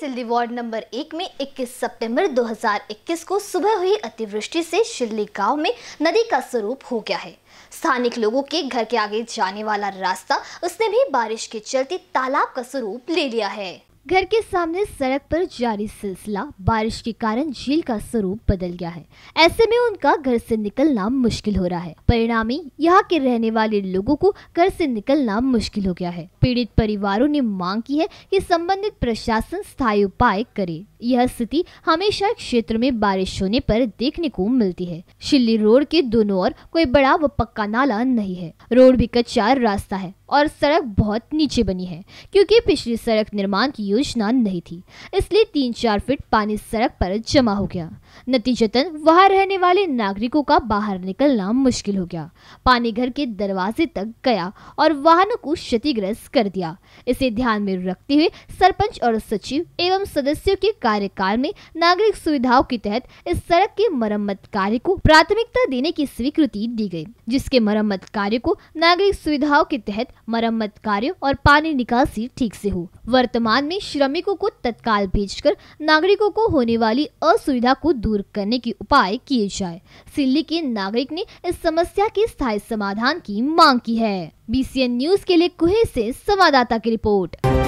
सिल्ली ward number एक में 21 सितंबर 2021 को सुबह हुई अतिवृष्टि से शिल्ली गांव में नदी का स्वरूप हो गया है स्थानिक लोगों के घर के आगे जाने वाला रास्ता उसने भी बारिश के चलते तालाब का स्वरूप ले लिया है घर के सामने सड़क पर जारी सिलसिला बारिश के कारण झील का स्वरूप बदल गया है ऐसे में उनका घर से निकलना मुश्किल हो रहा है परिणामी यहाँ के रहने वाले लोगों को घर से निकलना मुश्किल हो गया है पीड़ित परिवारों ने मांग की है कि संबंधित प्रशासन स्थायी उपाय करे यह स्थिति हमेशा क्षेत्र में बारिश होने पर देखने को मिलती है शिल्ली रोड के दोनों ओर कोई बड़ा व पक्का नाला नहीं है रोड भी कच्चा रास्ता है और सड़क बहुत नीचे बनी है क्योंकि पिछली सड़क निर्माण की योजना नहीं थी इसलिए तीन चार फीट पानी सड़क पर जमा हो गया नतीजतन वहां रहने वाले नागरिकों का बाहर निकलना मुश्किल हो गया पानी घर के दरवाजे तक गया और वाहनों को क्षतिग्रस्त कर दिया इसे ध्यान में रखते हुए सरपंच और सचिव एवं सदस्यों के कार्यकाल में नागरिक सुविधाओं के तहत इस सड़क के मरम्मत कार्य को प्राथमिकता देने की स्वीकृति दी गयी जिसके मरम्मत कार्य को नागरिक सुविधाओं के तहत मरम्मत कार्य और पानी निकासी ठीक से हो वर्तमान में श्रमिकों को तत्काल भेजकर नागरिकों को होने वाली असुविधा को दूर करने के उपाय किए जाए सिल्ली के नागरिक ने इस समस्या के स्थायी समाधान की मांग की है एन न्यूज के लिए कुहे से संवाददाता की रिपोर्ट